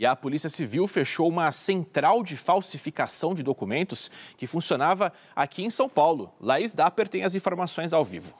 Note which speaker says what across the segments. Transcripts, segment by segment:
Speaker 1: E a Polícia Civil fechou uma central de falsificação de documentos que funcionava aqui em São Paulo. Laís Dapper tem as informações ao vivo.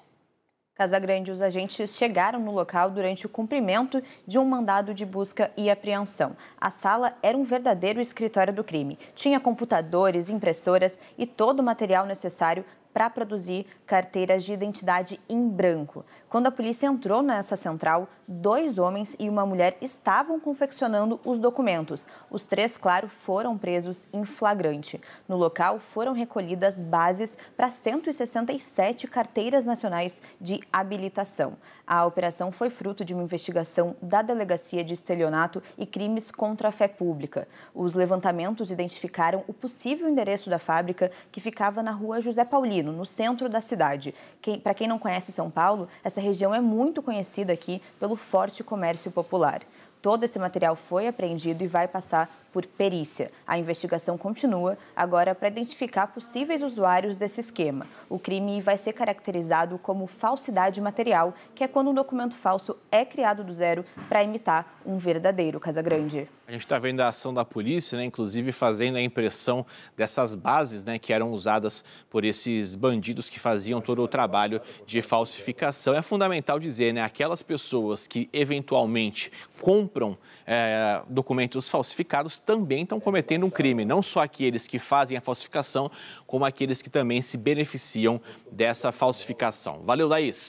Speaker 2: Casagrande, os agentes chegaram no local durante o cumprimento de um mandado de busca e apreensão. A sala era um verdadeiro escritório do crime. Tinha computadores, impressoras e todo o material necessário para produzir carteiras de identidade em branco. Quando a polícia entrou nessa central, dois homens e uma mulher estavam confeccionando os documentos. Os três, claro, foram presos em flagrante. No local foram recolhidas bases para 167 carteiras nacionais de habilitação. A operação foi fruto de uma investigação da Delegacia de Estelionato e Crimes contra a Fé Pública. Os levantamentos identificaram o possível endereço da fábrica, que ficava na rua José Paulino no centro da cidade. Para quem não conhece São Paulo, essa região é muito conhecida aqui pelo forte comércio popular. Todo esse material foi apreendido e vai passar por perícia. A investigação continua agora para identificar possíveis usuários desse esquema. O crime vai ser caracterizado como falsidade material, que é quando um documento falso é criado do zero para imitar um verdadeiro casa grande
Speaker 1: A gente está vendo a ação da polícia, né, inclusive fazendo a impressão dessas bases né, que eram usadas por esses bandidos que faziam todo o trabalho de falsificação. É fundamental dizer, né, aquelas pessoas que eventualmente compram compram é, documentos falsificados também estão cometendo um crime. Não só aqueles que fazem a falsificação, como aqueles que também se beneficiam dessa falsificação. Valeu, Laís.